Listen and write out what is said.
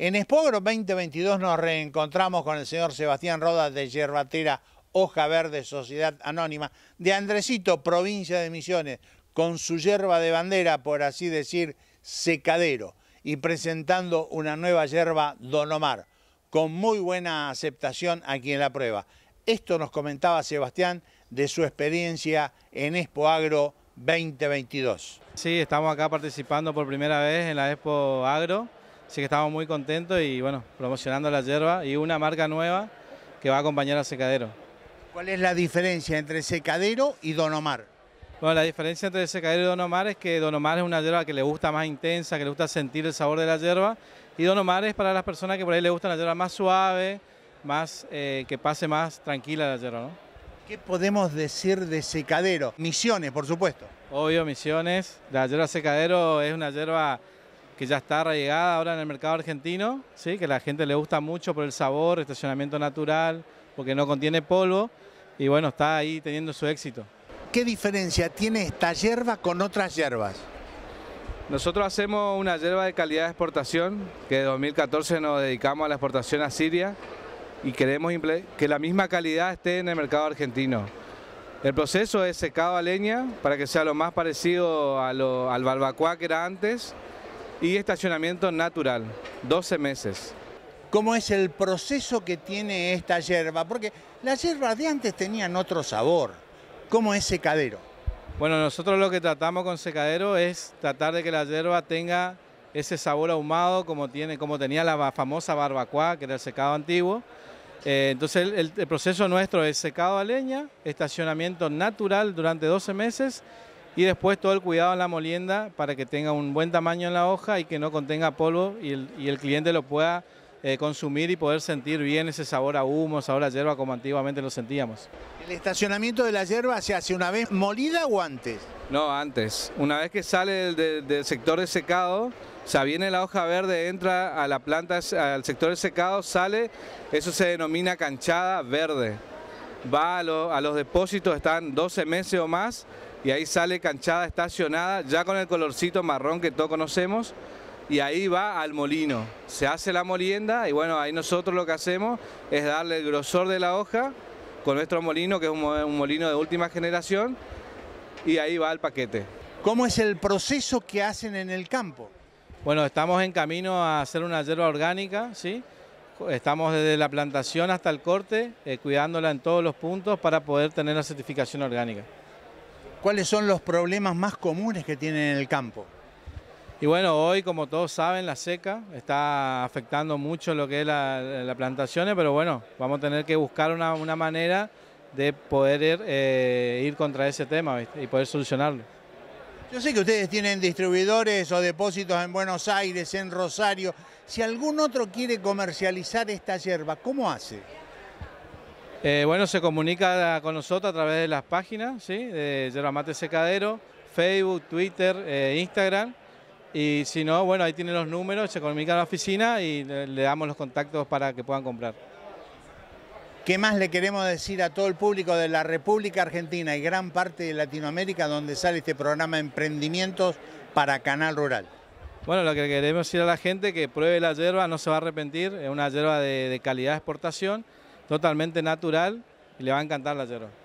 En Agro 2022 nos reencontramos con el señor Sebastián Rodas de Yerbatera Hoja Verde Sociedad Anónima de Andresito, provincia de Misiones, con su yerba de bandera, por así decir, secadero, y presentando una nueva yerba Donomar, con muy buena aceptación aquí en la prueba. Esto nos comentaba Sebastián de su experiencia en Expo Agro 2022. Sí, estamos acá participando por primera vez en la Expo Agro. Así que estamos muy contentos y bueno, promocionando la hierba y una marca nueva que va a acompañar a secadero. ¿Cuál es la diferencia entre secadero y Donomar? Omar? Bueno, la diferencia entre secadero y Donomar es que Donomar es una hierba que le gusta más intensa, que le gusta sentir el sabor de la hierba y Donomar es para las personas que por ahí le gusta la hierba más suave, más eh, que pase más tranquila la hierba, ¿Qué podemos decir de secadero? Misiones, por supuesto. Obvio, misiones. La hierba secadero es una hierba que ya está arraigada ahora en el mercado argentino, ¿sí? que a la gente le gusta mucho por el sabor, estacionamiento natural, porque no contiene polvo, y bueno, está ahí teniendo su éxito. ¿Qué diferencia tiene esta hierba con otras hierbas? Nosotros hacemos una hierba de calidad de exportación, que de 2014 nos dedicamos a la exportación a Siria y queremos que la misma calidad esté en el mercado argentino. El proceso es secado a leña para que sea lo más parecido a al barbacoa que era antes y estacionamiento natural, 12 meses. ¿Cómo es el proceso que tiene esta hierba? Porque las hierbas de antes tenían otro sabor. ¿Cómo es secadero? Bueno, nosotros lo que tratamos con secadero es tratar de que la hierba tenga ese sabor ahumado como, tiene, como tenía la famosa barbacoa, que era el secado antiguo. Eh, entonces el, el proceso nuestro es secado a leña, estacionamiento natural durante 12 meses y después todo el cuidado en la molienda para que tenga un buen tamaño en la hoja y que no contenga polvo y el, cliente lo pueda eh, consumir y poder sentir bien ese sabor a humo, sabor a hierba como antiguamente lo sentíamos. ¿El estacionamiento de la hierba se hace una vez molida o antes? No, antes. Una vez que sale del, sector de secado, o sea, viene la hoja verde, entra a la planta, al sector de secado, sale, eso se denomina canchada verde. Va a, a los depósitos, están 12 meses o más, y ahí sale canchada estacionada, ya con el colorcito marrón que todos conocemos, y ahí va al molino. Se hace la molienda y bueno, ahí nosotros lo que hacemos es darle el grosor de la hoja con nuestro molino, que es un molino de última generación, y ahí va el paquete. ¿Cómo es el proceso que hacen en el campo? Bueno, estamos en camino a hacer una hierba orgánica, ¿sí? Estamos desde la plantación hasta el corte, eh, cuidándola en todos los puntos para poder tener la certificación orgánica. ¿Cuáles son los problemas más comunes que tienen en el campo? Y bueno, hoy como todos saben, la seca está afectando mucho lo que es las la plantaciones, pero bueno, vamos a tener que buscar una, manera de poder eh, ir, contra ese tema y poder solucionarlo. Yo sé que ustedes tienen distribuidores o depósitos en Buenos Aires, en Rosario. Si algún otro quiere comercializar esta hierba, ¿cómo hace? Eh, bueno, se comunica con nosotros a través de las páginas, ¿sí? De Yerba Mate Secadero, Facebook, Twitter, eh, Instagram. Y si no, bueno, ahí tienen los números, se comunica a la oficina y le, damos los contactos para que puedan comprar. ¿Qué más le queremos decir a todo el público de la República Argentina y gran parte de Latinoamérica donde sale este programa Emprendimientos para Canal Rural? Bueno, lo que queremos decir a la gente que pruebe la hierba, no se va a arrepentir, es una hierba de, de calidad de exportación totalmente natural y le va a encantar la yerba.